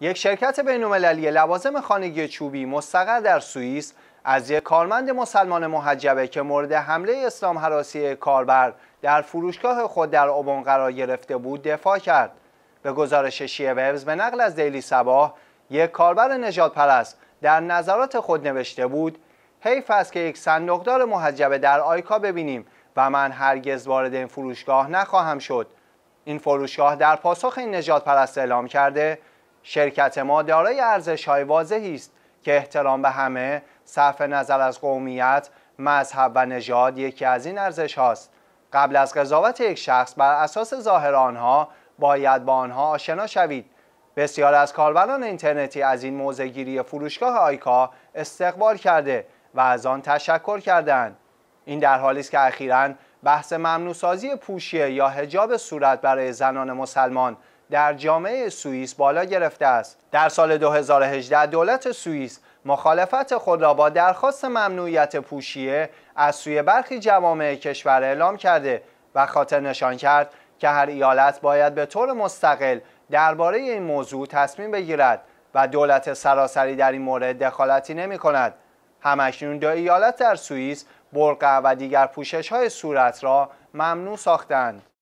یک شرکت بین‌المللی لوازم خانگی چوبی مستقر در سوئیس از یک کارمند مسلمان محجبه که مورد حمله اسلام حراسی کاربر در فروشگاه خود در اوبون قرار گرفته بود دفاع کرد. به گزارش شیه وبز به نقل از دیلی سباه یک کاربر نجات پرست در نظرات خود نوشته بود حیف است که یک صندوقدار محجبه در آیکا ببینیم و من هرگز وارد این فروشگاه نخواهم شد. این فروشگاه در پاسخ این نجات پرست اعلام کرده شرکت ما دارای ارزش های واضحی است که احترام به همه صرف نظر از قومیت مذهب و نژاد یکی از این ارزش هاست قبل از قضاوت یک شخص بر اساس ظاهر آنها باید با آنها آشنا شوید بسیار از کاربران اینترنتی از این موزگیری فروشگاه آیکا استقبال کرده و از آن تشکر کردند این در حالی است که اخیرا بحث ممنوع سازی پوشیه یا حجاب صورت برای زنان مسلمان در جامعه سوئیس بالا گرفته است در سال 2018 دولت سوئیس مخالفت خود را با درخواست ممنوعیت پوشیه از سوی برخی جوامع کشور اعلام کرده و خاطر نشان کرد که هر ایالت باید به طور مستقل درباره این موضوع تصمیم بگیرد و دولت سراسری در این مورد دخالتی نمی کند. همکنون دو ایالت در سوئیس برقه و دیگر پوشش های صورت را ممنوع ساختند.